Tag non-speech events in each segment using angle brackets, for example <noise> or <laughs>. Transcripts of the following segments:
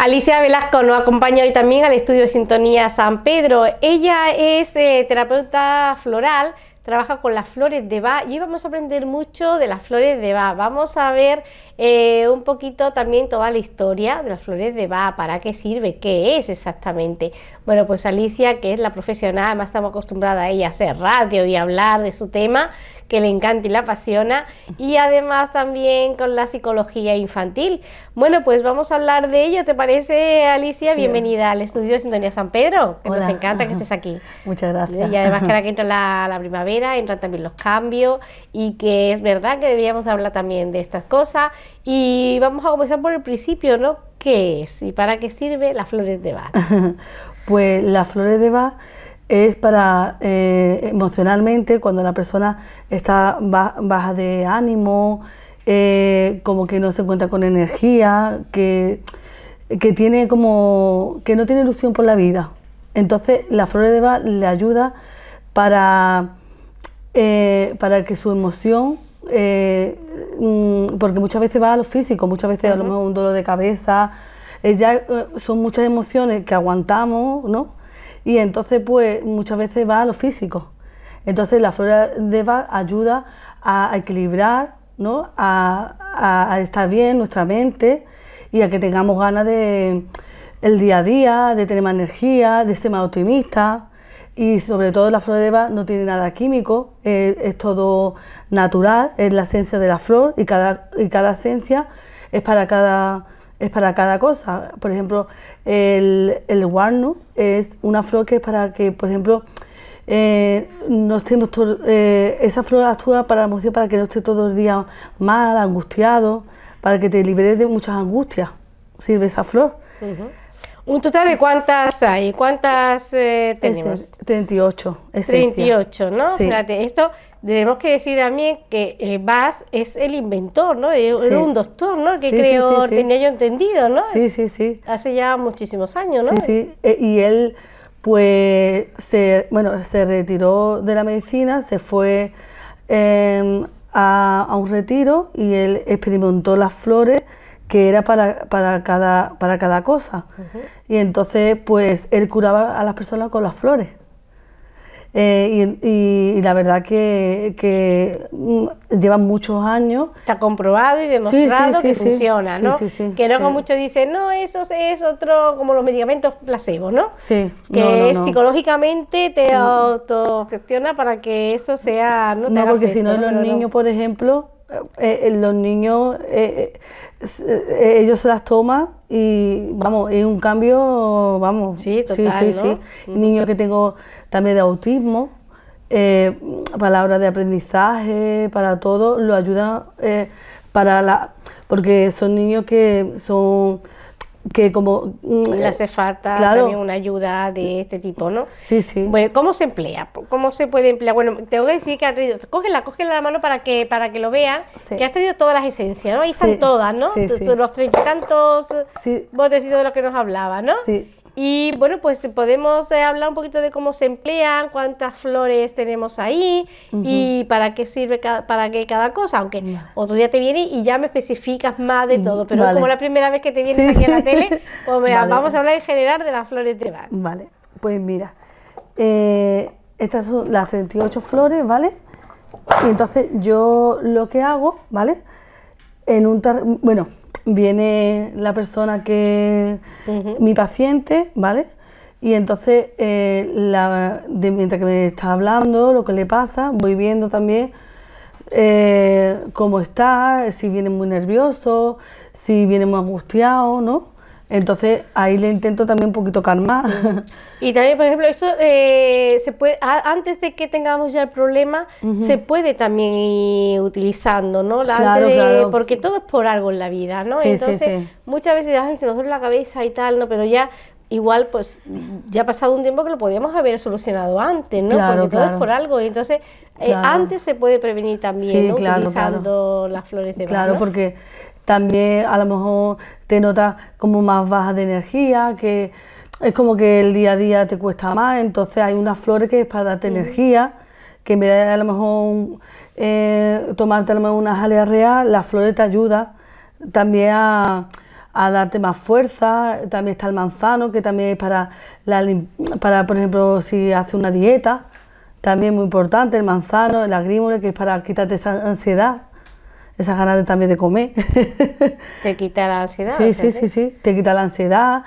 Alicia Velasco nos acompaña hoy también al estudio de Sintonía San Pedro. Ella es eh, terapeuta floral, trabaja con las flores de Bach y hoy vamos a aprender mucho de las flores de Bach. Vamos a ver eh, un poquito también toda la historia de las flores de Bach, para qué sirve, qué es exactamente. Bueno, pues Alicia, que es la profesional, además estamos acostumbrada a ella hacer radio y hablar de su tema, que le encanta y la apasiona, y además también con la psicología infantil. Bueno, pues vamos a hablar de ello, ¿te parece, Alicia? Bienvenida al estudio de Sintonía San Pedro. que Nos encanta que <laughs> estés aquí. Muchas gracias. Y además que ahora que entra la, <laughs> primavera, entran también los cambios, y que es verdad que debíamos hablar también de estas cosas. Y vamos a comenzar por el principio, ¿no? ¿Qué es y para qué sirve las flores de Bach? <laughs> pues las flores de Bach es para eh, emocionalmente cuando la persona está baja de ánimo, eh, como que no se encuentra con energía, que, que, tiene como que no tiene ilusión por la vida. Entonces la flor de Eva le ayuda para, eh, para que su emoción mm, porque muchas veces va a lo físico, muchas veces a lo mejor un dolor de cabeza, ya son muchas emociones que aguantamos, ¿no? Y entonces, pues muchas veces va a lo físico. Entonces, la flor de Eva ayuda a equilibrar, ¿no? A, estar bien nuestra mente y a que tengamos ganas de el día a día, de tener más energía, de ser más optimista. Y sobre todo la flor de Eva no tiene nada químico, es, es, todo natural, es la esencia de la flor y cada, y cada esencia es para cada es para cada cosa. Por ejemplo, el, el guarno es una flor que es para que, por ejemplo, eh, no estemos eh, esa flor actúa para la emoción para que no esté todo el día mal, angustiado, para que te liberes de muchas angustias. Sirve esa flor. Un total de cuántas hay, cuántas eh, tenemos. 38. Esencia. 38, ¿no? Sí. Fíjate, esto tenemos que decir también que eh, Bass es el inventor, ¿no? Eh, era un doctor, ¿no? Que creo, tenía yo entendido, ¿no? Sí, sí, sí. Hace ya muchísimos años, ¿no? Sí, sí. Eh, y él, pues, se, bueno, se retiró de la medicina, se fue em, a, un retiro y él experimentó las flores que era para, cada, para cada cosa. Y entonces, pues, él curaba a las personas con las flores. Eh, y, la verdad que, que mm, llevan muchos años. Está comprobado y demostrado que funciona, ¿no? que luego muchos dicen, no, eso es otro, como los medicamentos placebo, ¿no? Que psicológicamente te auto gestiona para que eso sea. No, porque si no, los niños, por ejemplo, eh, eh, los niños, ellos se las toman y vamos, es un cambio, vamos. Sí, total, Niño que tengo también de autismo, eh, para la hora de aprendizaje, para todo, lo ayuda eh, para la... porque son niños que son que como... Mm, Le hace eh, falta también una ayuda de este tipo, ¿no? Sí, sí. Bueno, ¿cómo se emplea? ¿Cómo se puede emplear? Bueno, tengo que decir que ha traído... Cógela, cógela la mano para que para que lo vean, que ha traído todas las esencias, ¿no? Ahí están todas, ¿no? los treinta y tantos botecitos de los que nos hablaba, ¿no? Sí. Y bueno, pues podemos eh, hablar un poquito de cómo se emplean, cuántas flores tenemos ahí y para qué sirve cada, para qué cada cosa. Aunque otro día te viene y ya me especificas más de todo. Pero como la primera vez que te vienes aquí a la tele, <laughs> pues vamos a hablar en general de las flores de bar Vale, pues mira, eh, estas son las 38 flores, ¿vale? Y entonces yo lo que hago, ¿vale? En un bueno, viene la persona que, mi paciente, ¿vale? Y entonces, eh, mientras que me está hablando, lo que le pasa, voy viendo también eh, cómo está, si viene muy nervioso, si viene muy angustiado, ¿no? Entonces ahí le intento también un poquito calmar. <laughs> Y también, por ejemplo, esto eh, se puede, antes de que tengamos ya el problema, se puede también ir utilizando, ¿no? La Porque todo es por algo en la vida, ¿no? Sí, Entonces, sí, muchas veces, que nos duele la cabeza y tal, ¿no? Pero ya igual pues ya ha pasado un tiempo que lo podíamos haber solucionado antes, ¿no? Porque todo es por algo. Entonces, eh, antes se puede prevenir también utilizando las flores de mar. Claro, porque también a lo mejor te notas como más baja de energía, que es como que el día a día te cuesta más, entonces hay unas flores que es para darte energía, que en vez de a lo mejor eh, tomarte a lo una jalea real, las flores te ayudan también a, darte más fuerza, también está el manzano, que también es para, para por ejemplo, si hace una dieta, también muy importante, el manzano, el agrímo, que es para quitarte esa ansiedad esas ganas también de comer. <laughs> Te quita la ansiedad. Sí, sí, sí, sí, te quita la ansiedad.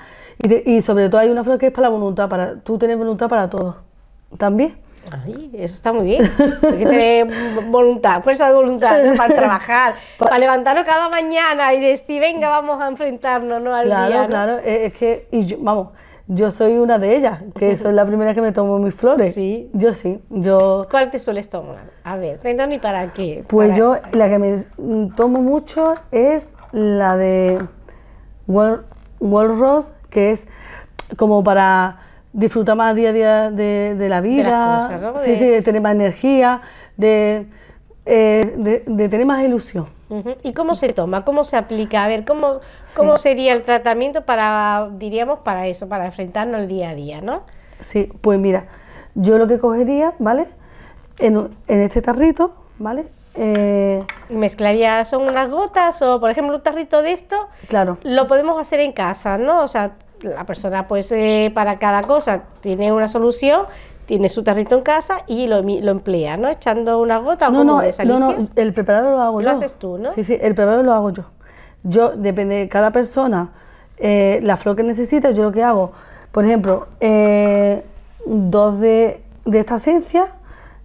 Y, sobre todo hay una frase que es para la voluntad, para tú tienes voluntad para todo. También. Ay, eso está muy bien. Hay que tener voluntad, fuerza de voluntad para trabajar, <laughs> para levantarnos cada mañana y decir, venga, vamos a enfrentarnos ¿no? al claro, Claro, claro. Es que, y vamos, yo soy una de ellas, que <laughs> soy la primera que me tomo mis flores. Sí. Yo sí. Yo... ¿Cuál te sueles tomar? A ver, ¿y para qué. Pues yo, la que me tomo mucho es la de World Rose, que es como para disfrutar más día a día de, la vida. De Sí, tener más energía, eh, de, de tener más ilusión. ¿Y cómo se toma? ¿Cómo se aplica? A ver, ¿cómo, cómo sería el tratamiento para, diríamos, para eso, para enfrentarnos el día a día, ¿no? Sí, pues mira, yo lo que cogería, ¿vale? En, en este tarrito, ¿vale? Eh, mezclaría, son unas gotas o, por ejemplo, un tarrito de esto. Claro. Lo podemos hacer en casa, ¿no? O sea, la persona, pues, eh, para cada cosa tiene una solución tiene su tarrito en casa y lo, emplea, ¿no? Echando una gota o eh, no, no, No, no, el preparado lo hago yo. Lo haces tú, ¿no? Sí, sí, el preparado lo hago yo. Yo, depende de cada persona, eh, la flor que necesita, yo lo que hago, por ejemplo, eh, dos de, esta esencia,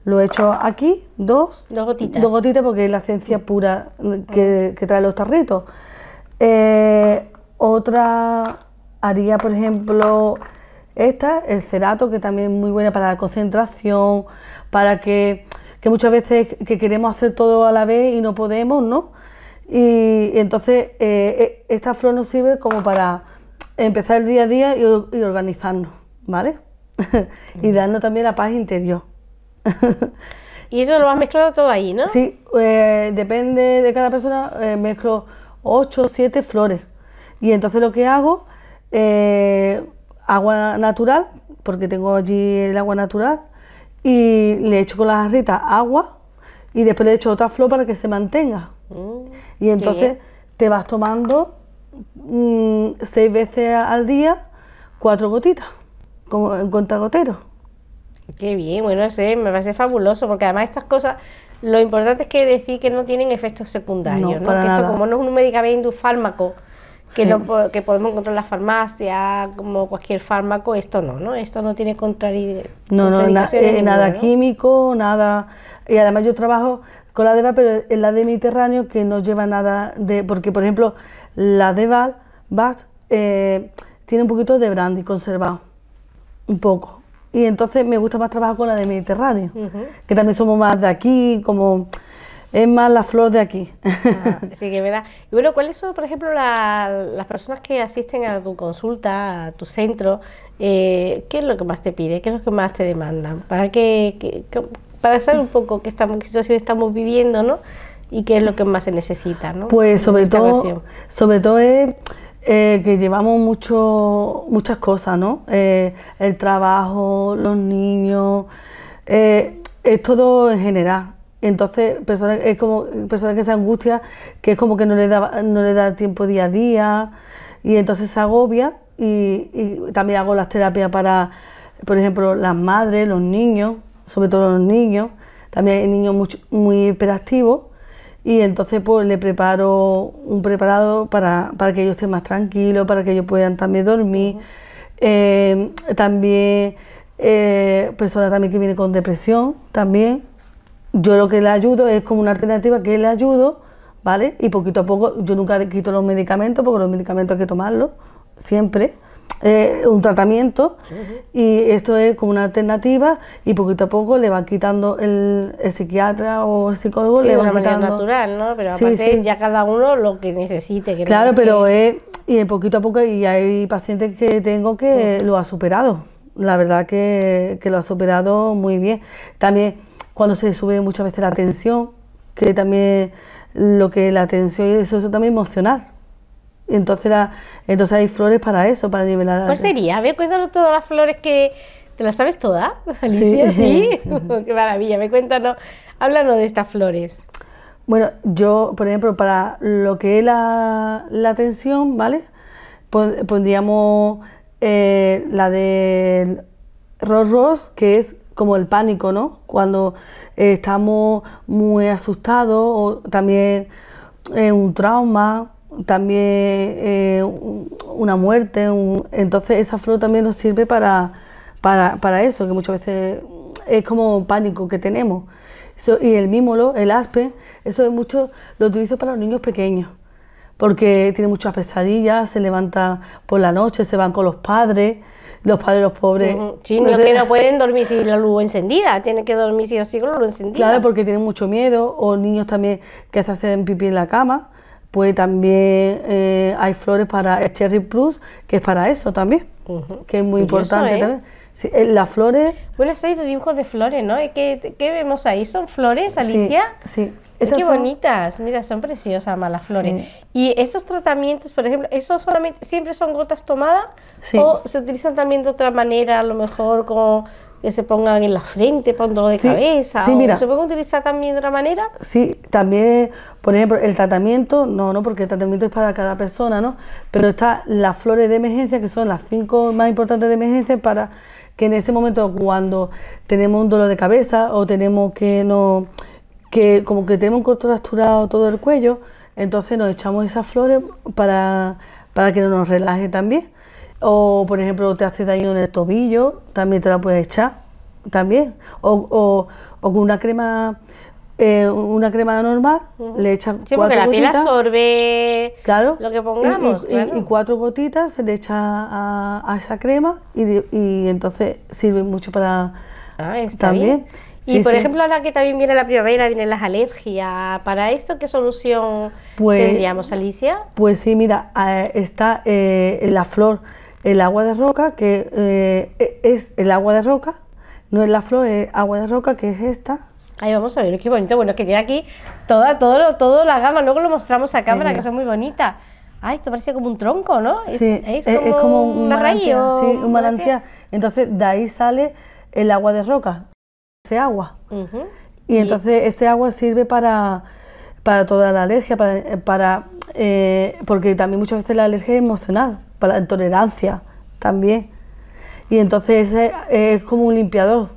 lo he hecho aquí, dos. Dos gotitas. Dos gotitas porque es la esencia pura que, trae los tarritos. otra haría, por ejemplo, esta, el cerato, que también es muy buena para la concentración, para que, muchas veces que queremos hacer todo a la vez y no podemos, ¿no? Y, entonces eh, e, esta flor nos sirve como para empezar el día a día y, organizarnos, ¿vale? <laughs> y dando también la paz interior. <laughs> y eso lo has mezclado todo ahí, ¿no? Sí, eh, depende de cada persona, eh, mezclo 8 o 7 flores. Y entonces lo que hago, agua natural, porque tengo allí el agua natural, y le echo con las jarrita agua y después le echo otra flor para que se mantenga. Mm, y entonces te vas tomando mm, seis veces al día cuatro gotitas, como en gotero. Qué bien, bueno, sé, me parece fabuloso, porque además estas cosas, lo importante es que decir que no tienen efectos secundarios, no, esto como no es un medicamento, un fármaco, que, podemos encontrar en la farmacia, como cualquier fármaco, esto no, ¿no? Esto no tiene contraindicaciones. No, no, eh, nada químico, nada... Y además yo trabajo con la DEVAL, pero en la de Mediterráneo que no lleva nada de... Porque, por ejemplo, la de va, eh, tiene un poquito de brandy conservado, un poco. Y entonces me gusta más trabajar con la de Mediterráneo, que también somos más de aquí, como es más la flor de aquí. Ah, sí, que verdad. Y bueno, ¿cuáles son, por ejemplo, las personas que asisten a tu consulta, a tu centro? Eh, ¿Qué es lo que más te pide? ¿Qué es lo que más te demandan? Para que, para saber un poco qué, estamos, situación estamos viviendo, ¿no? Y qué es lo que más se necesita, ¿no? Pues sobre todo, sobre todo es eh, que llevamos mucho, muchas cosas, ¿no? Eh, el trabajo, los niños, es todo en general entonces, personas, es como personas que se angustia, que es como que no le da, no le da tiempo día a día, y entonces se agobia. Y, también hago las terapias para, por ejemplo, las madres, los niños, sobre todo los niños. También hay niños muy, hiperactivos. Y entonces pues le preparo un preparado para, que ellos estén más tranquilos, para que ellos puedan también dormir. Eh, también eh, personas también que vienen con depresión también yo lo que le ayudo es como una alternativa que le ayudo, ¿vale? Y poquito a poco, yo nunca quito los medicamentos, porque los medicamentos hay que tomarlos siempre, eh, un tratamiento, y esto es como una alternativa, y poquito a poco le va quitando el, psiquiatra o el psicólogo. le va quitando. natural, ¿no? Pero aparte ya cada uno lo que necesite. claro, pero es, y poquito a poco, y hay pacientes que tengo que lo ha superado, la verdad que, que lo ha superado muy bien. También cuando se sube muchas veces la tensión, que también lo que la tensión y eso, eso también emocional. Entonces, entonces hay flores para eso, para nivelar. ¿Cuál sería? A ver, cuéntanos todas las flores que... ¿Te las sabes todas, <laughs> Alicia? <laughs> Sí. <laughs> Qué maravilla. Me cuéntanos, háblanos de estas flores. Bueno, yo, por ejemplo, para lo que es la, la tensión, ¿vale? Pondríamos eh, la de... Ros Ros, que es como el pánico, ¿no? Cuando eh, estamos muy asustados, o también eh, un trauma, también eh, una muerte. Entonces esa flor también nos sirve para, para, eso, que muchas veces es como un pánico que tenemos. y el mímolo, el aspe, eso es mucho, lo utilizo para los niños pequeños porque tiene muchas pesadillas, se levanta por la noche, se van con los padres, los padres los pobres. que no pueden dormir si la luz encendida, tienen que dormir si sí la luz encendida. Claro, porque tienen mucho miedo, o niños también que se hacen pipí en la cama, pues también eh, hay flores para el Cherry Plus, que es para eso también, que es muy importante ¿eh? también. Eh, las flores. Bueno, has dibujos de flores, ¿no? ¿Qué, ¿Qué, vemos ahí? ¿Son flores, Alicia? sí. Qué bonitas, mira, son preciosas más las flores. Y esos tratamientos, por ejemplo, ¿esos solamente siempre son gotas tomadas sí. o se utilizan también de otra manera, a lo mejor que se pongan en la frente para dolor de cabeza. Sí, mira, ¿Se puede utilizar también de otra manera? Sí, también, por ejemplo, el tratamiento, no, no, porque el tratamiento es para cada persona, ¿no? Pero están las flores de emergencia, que son las cinco más importantes de emergencia, para que en ese momento, cuando tenemos un dolor de cabeza o tenemos que no que como que tenemos un corto rasturado todo el cuello, entonces nos echamos esas flores para, para que nos relaje también. O por ejemplo te hace daño en el tobillo, también te la puedes echar, también. O, con una crema eh, una crema normal, le echas sí, cuatro la porque la piel absorbe lo que pongamos. Y, cuatro gotitas se le echa a, esa crema y, entonces sirve mucho para ah, está también. Bien. Y por ejemplo, ahora que también viene la primavera, vienen las alergias, ¿para esto qué solución pues tendríamos, Alicia? Pues sí, mira, está eh, la flor, el agua de roca, que eh, e, es el agua de roca, no es la flor, es agua de roca, que es esta. Ahí vamos a ver, qué bonito, bueno, que tiene aquí toda, todo, todo la gama, luego lo mostramos a cámara, que son muy bonita. Ah, esto parece como un tronco, ¿no? Sí, es, como, es como, un, un, sí, un manantial. Entonces, de ahí sale el agua de roca agua. Y entonces ese agua sirve para, para toda la alergia, para, eh, eh, porque también muchas veces la alergia es emocional, para la intolerancia también. Y entonces eh, es como un limpiador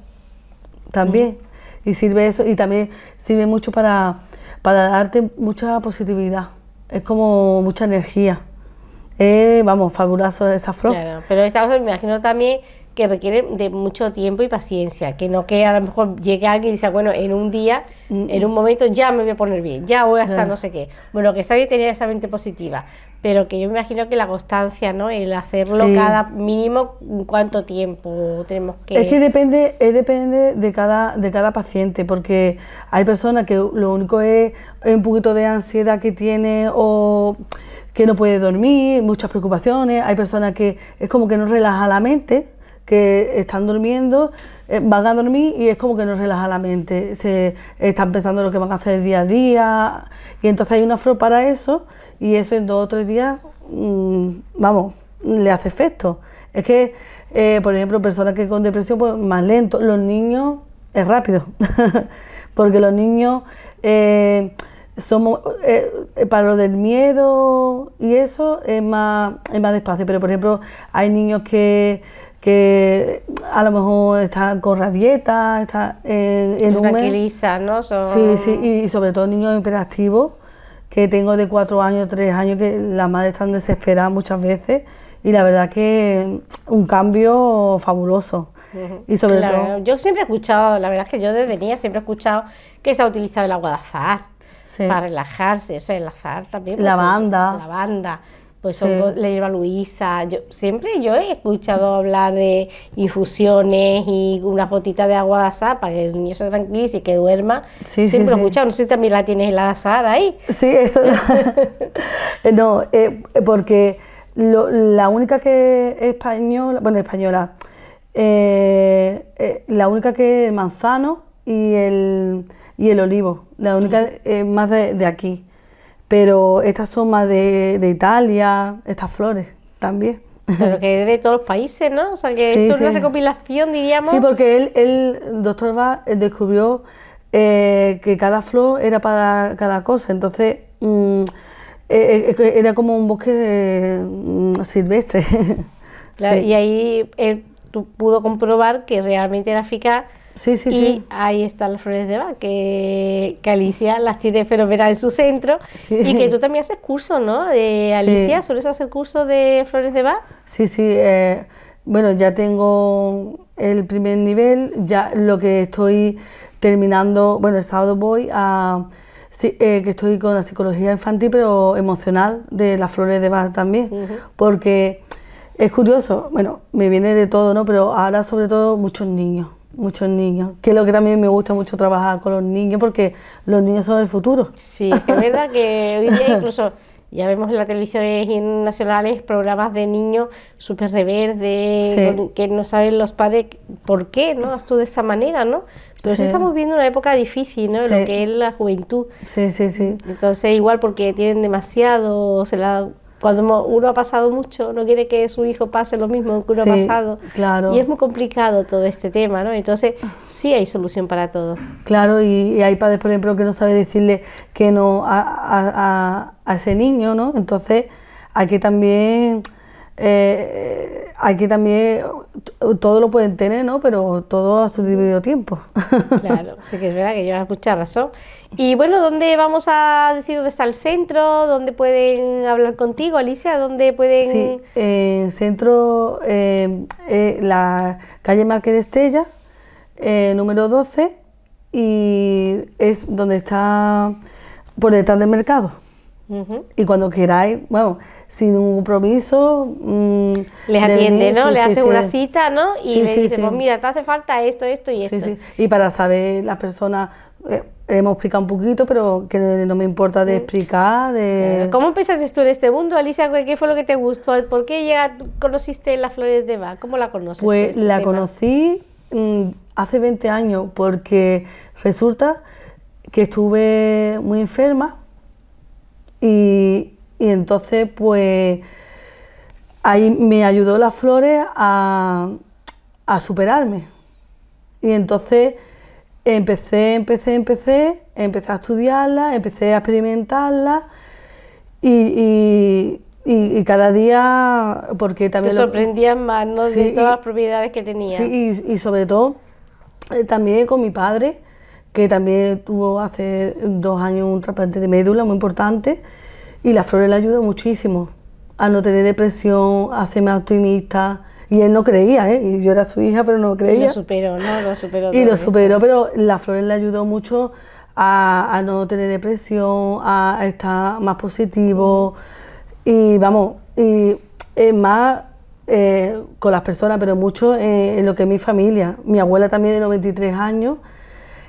también. Y sirve eso, y también sirve mucho para, para darte mucha positividad. Es como mucha energía. Eh, vamos, fabuloso esa flor. pero esta me imagino también que requiere de mucho tiempo y paciencia, que no que a lo mejor llegue alguien y dice... bueno, en un día, en un momento ya me voy a poner bien, ya voy a estar no sé qué. Bueno, que está bien tener esa mente positiva, pero que yo me imagino que la constancia, ¿no? El hacerlo cada mínimo, ¿cuánto tiempo tenemos que...? Es que depende, depende de, cada, de cada paciente, porque hay personas que lo único es un poquito de ansiedad que tiene o que no puede dormir, muchas preocupaciones, hay personas que es como que no relaja la mente, que están durmiendo, eh, van a dormir y es como que no relaja la mente, se están pensando lo que van a hacer día a día y entonces hay una flor para eso y eso en dos o tres días, mm, vamos, le hace efecto. Es que, eh, por ejemplo, personas que con depresión, pues más lento, los niños es rápido, <laughs> porque los niños eh, somos, para lo del miedo y eso es más, es más despacio, pero por ejemplo, hay niños que que a lo mejor está con rabietas, está eh, en un ¿no? Sí, sí, y sobre todo niños hiperactivos, que tengo de cuatro años, tres años, que las madres están desesperadas muchas veces, y la verdad que un cambio fabuloso. Y sobre todo... Yo siempre he escuchado, la verdad es que yo desde niña siempre he escuchado que se ha utilizado el agua de azar. para relajarse, pues eso es el azar también. la banda. La banda pues son le la luisa. Yo, siempre yo he escuchado hablar de infusiones y una gotita de agua de azahar... para que el niño se tranquilice y que duerma. Sí, siempre he escuchado. No sé si también la tienes la azar ahí. Sí, eso. no, porque la única que es española, bueno, española, la única que es manzano y el, y el olivo, la única más de aquí pero estas somas de, Italia, estas flores también. Pero que es de todos los países, ¿no? O sea, que esto es una recopilación, diríamos. Sí, porque él, el doctor va eh, descubrió eh, que cada flor era para cada cosa, entonces mm, eh, era como un bosque mm, silvestre. <laughs> Y ahí él pudo comprobar que realmente era eficaz Sí, y ahí están las flores de Bach, que, Alicia las tiene fenomenal en su centro. Y que tú también haces curso ¿no? De Alicia, ¿sueles hacer curso de flores de Bach? Sí, sí. Eh, bueno, ya tengo el primer nivel, ya lo que estoy terminando, bueno, el sábado voy a... Eh, que estoy con la psicología infantil, pero emocional, de las flores de Bach también, porque es curioso, bueno, me viene de todo, ¿no? Pero ahora sobre todo muchos niños, Muchos niños, que es lo que también me gusta mucho trabajar con los niños, porque los niños son el futuro. Sí, es verdad que hoy día <laughs> incluso ya vemos en las televisiones nacionales programas de niños súper reverdes, que no saben los padres por qué, ¿no? tú de esa manera, ¿no? Pero estamos viendo una época difícil, ¿no? Lo que es la juventud. Sí, sí, sí. Entonces, igual porque tienen demasiado, se la cuando uno ha pasado mucho, no quiere que su hijo pase lo mismo que uno ha pasado. Claro. Y es muy complicado todo este tema, ¿no? Entonces, sí hay solución para todo. Claro, y, hay padres, por ejemplo, que no saben decirle que no a, a ese niño, ¿no? Entonces, hay que también hay eh, que también todo lo pueden tener, ¿no? Pero todo a su dividido tiempo. <laughs> Claro, sí que es verdad que llevas mucha razón. Y bueno, ¿dónde vamos a decir dónde está el centro? ¿Dónde pueden hablar contigo, Alicia? ¿Dónde pueden...? Sí, en centro, es em, eh, la calle Marqués de Estella, eh, número 12, y es donde está por detrás del mercado. Y cuando queráis, bueno sin un compromiso. Mm, le les atiende, ¿no? le hace una cita, ¿no? Y le dice, pues mira, te hace falta esto, esto y esto. Sí, Y para saber las personas, eh, hemos explicado un poquito, pero que no me importa de mm. explicar. ¿Cómo empezaste tú en este mundo, Alicia? ¿Qué fue lo que te gustó? ¿Por qué llega, conociste las flores de Eva? ¿Cómo la conoces? Pues este la conocí mm, hace 20 años, porque resulta que estuve muy enferma y y entonces, pues ahí me ayudó las flores a, superarme. Y entonces empecé, empecé, empecé, empecé a estudiarlas, empecé a experimentarlas... y, cada día, porque también... Te sorprendían más, ¿no? de todas las propiedades que tenía. Sí, y, sobre todo eh, también con mi padre, que también tuvo hace dos años un trasplante de médula muy importante y la flores le ayudó muchísimo a no tener depresión, a ser más optimista. Y él no creía, ¿eh? Y yo era su hija, pero no creía. Y lo superó, ¿no? Lo superó. Y lo superó, pero la flor le ayudó mucho a, no tener depresión, a estar más positivo. Y vamos, y es más eh, con las personas, pero mucho eh, en lo que es mi familia. Mi abuela también de 93 años,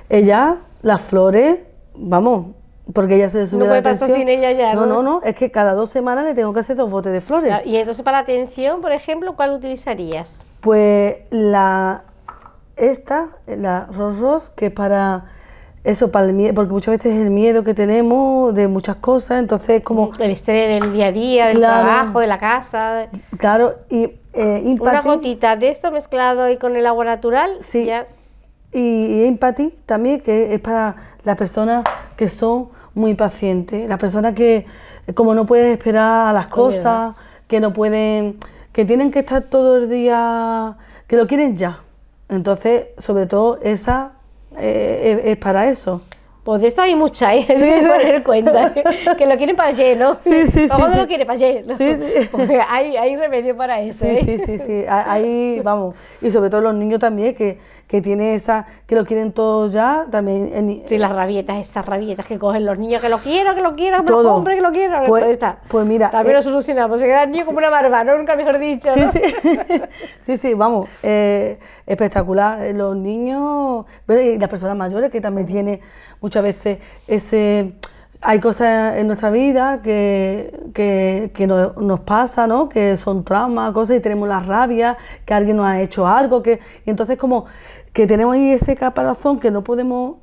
ella, las flores, vamos, porque ella se sube no puede sin ella ya. No, no, no, es que cada dos semanas le tengo que hacer dos botes de flores. y entonces para la atención, por ejemplo, ¿cuál utilizarías? Pues la esta, la Ros Ros, que es para eso, para el miedo, porque muchas veces es el miedo que tenemos de muchas cosas, entonces como... El estrés del día a día, del trabajo, de la casa. Claro, y... Eh, Una gotita de esto mezclado ahí con el agua natural. Sí. Ya. Y, y también, que es para las personas que son muy pacientes, las personas que como no pueden esperar a las cosas, que no pueden, que tienen que estar todo el día, que lo quieren ya. Entonces, sobre todo esa eh, es para eso. Pues de esto hay mucha, ¿eh? <laughs> Sí, sí. poner cuenta. ¿eh? Que lo quieren para ayer, ¿no? Sí, sí. sí. lo quiere para lleno Sí, sí. <laughs> Porque hay, hay remedio para eso, ¿eh? Sí, sí, sí. Ahí, <laughs> vamos. Y sobre todo los niños también, que, que tiene esa, que lo quieren todos ya, también. sí, las rabietas, esas rabietas que cogen los niños, que lo quiero, que lo quieran que hombre que lo quiero. Pues, pues, pues mira. También eh, lo solucionamos, se queda el niño como una barba, ¿no? Nunca mejor dicho, ¿no? Sí, sí, vamos. Eh, espectacular. Eh, los niños, pero y las personas mayores que también tienen muchas veces ese hay cosas en nuestra vida que, que, nos pasa, ¿no? Que son traumas, cosas, y tenemos la rabia, que alguien nos ha hecho algo, que. entonces como que tenemos ahí ese caparazón que no podemos.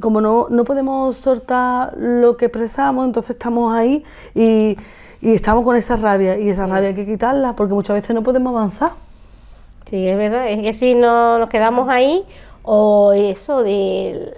Como no, no podemos soltar lo que expresamos, entonces estamos ahí y, y estamos con esa rabia. Y esa rabia hay que quitarla, porque muchas veces no podemos avanzar. Sí, es verdad. Es que si no nos quedamos ahí, o eso de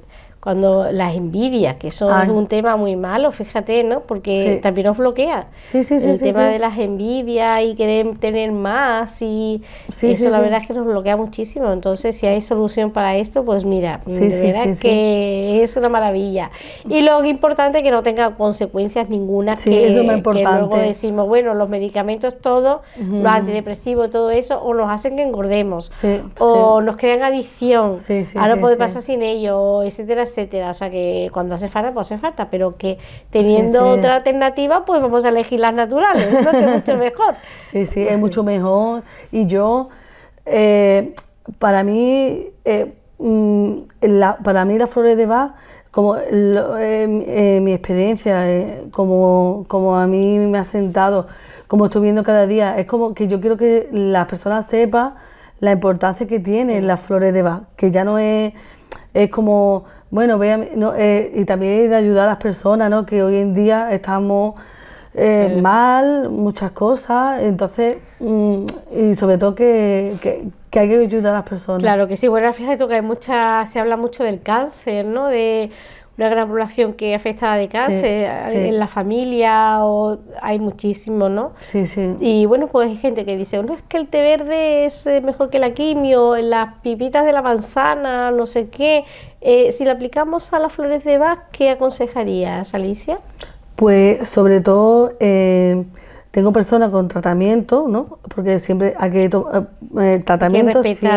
cuando las envidias, que eso es un tema muy malo, fíjate, ¿no? Porque también nos bloquea. Sí, sí, sí. El tema de las envidias y querer tener más y eso la verdad es que nos bloquea muchísimo. Entonces, si hay solución para esto, pues mira, de verdad que es una maravilla. Y lo importante es que no tenga consecuencias ninguna que, eso es luego decimos, bueno, los medicamentos todo, los antidepresivos, todo eso, o nos hacen que engordemos, o nos crean adicción, a ah, no poder pasar sin ello, etcétera, etcétera o sea que cuando hace falta, pues hace falta, pero que teniendo otra alternativa, pues vamos a elegir las naturales, que es mucho <laughs> mejor. Sí, sí, es mucho mejor. Y yo, eh, para mí, eh, mm, la, para mí las flores de Bach como eh, mi experiencia, como, como, a mí me ha sentado, como estoy viendo cada día, es como que yo quiero que las personas sepan la importancia que tienen las flores de Bach, que ya no es es como, bueno, ve no, eh, y también de ayudar a las personas, ¿no? Que hoy en día estamos eh, eh. mal, muchas cosas, entonces, mm, y sobre todo que, que, hay que ayudar a las personas. Claro que sí, bueno, fíjate tú que hay mucha, se habla mucho del cáncer, ¿no? De una gran población que afecta de cáncer en la familia o hay muchísimo, ¿no? Sí, sí. Y bueno, pues hay gente que dice, no es que el té verde es eh, mejor que la quimio, en las pipitas de la manzana, no sé qué. Eh, si lo aplicamos a las flores de Bach, ¿qué aconsejarías, Alicia? Pues sobre todo eh, tengo personas con tratamiento, ¿no? Porque siempre hay que tomar tratamiento siempre,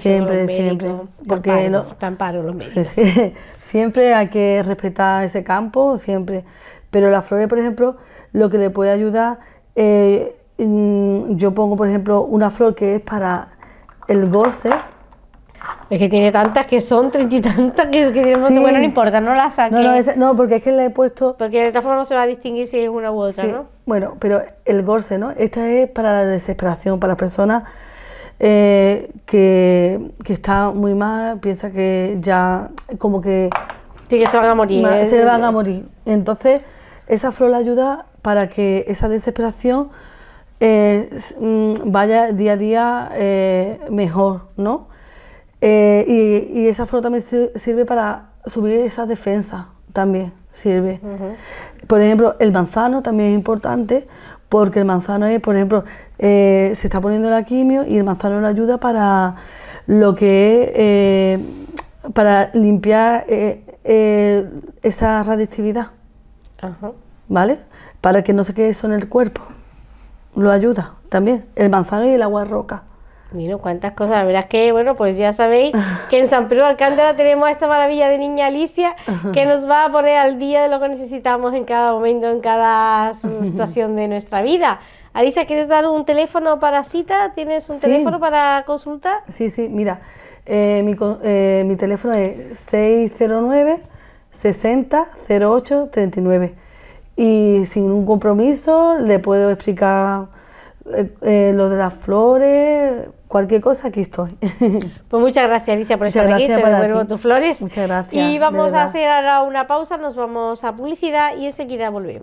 siempre, siempre, porque están los médicos. Sí, sí. Siempre hay que respetar ese campo, siempre. Pero las flores, por ejemplo, lo que le puede ayudar, eh, mm, yo pongo, por ejemplo, una flor que es para el goce. Es que tiene tantas que son treinta y tantas que, que muy bueno, no importa, no las saques. No, no, porque es que la he puesto. Porque de esta forma no se va a distinguir si es una u otra, Bueno, pero el gorce, ¿no? Esta es para la desesperación, para las personas eh, que, está muy mal, piensa que ya como que... Sí, que se van a morir. ¿eh? Se van a morir. Entonces, esa flor la ayuda para que esa desesperación eh, mm, vaya día a día mejor, ¿no? Y, esa flor también sirve para subir esa defensa también sirve. Por ejemplo, el manzano también es importante porque el manzano es, por ejemplo, eh, se está poniendo la quimio y el manzano le ayuda para lo que eh, para limpiar eh, esa radiactividad. ¿Vale? Para que no se quede eso en el cuerpo. Lo ayuda también. El manzano y el agua roca. Mira, cuántas cosas. La verdad es que, bueno, pues ya sabéis que en San Pedro Alcántara tenemos a esta maravilla de niña Alicia que nos va a poner al día de lo que necesitamos en cada momento, en cada <laughs> situación de nuestra vida. Alicia, ¿quieres dar un teléfono para cita? ¿Tienes un teléfono para consultar? Sí, sí, mira, eh, eh, mi, teléfono es 609 60 08 39 y sin un compromiso le puedo explicar eh, lo de las flores, cualquier cosa, aquí estoy. <laughs> Pues muchas gracias, Alicia, por estar aquí. Te devuelvo tus flores. Muchas gracias. Y vamos a hacer ahora una pausa, nos vamos a publicidad y enseguida volvemos.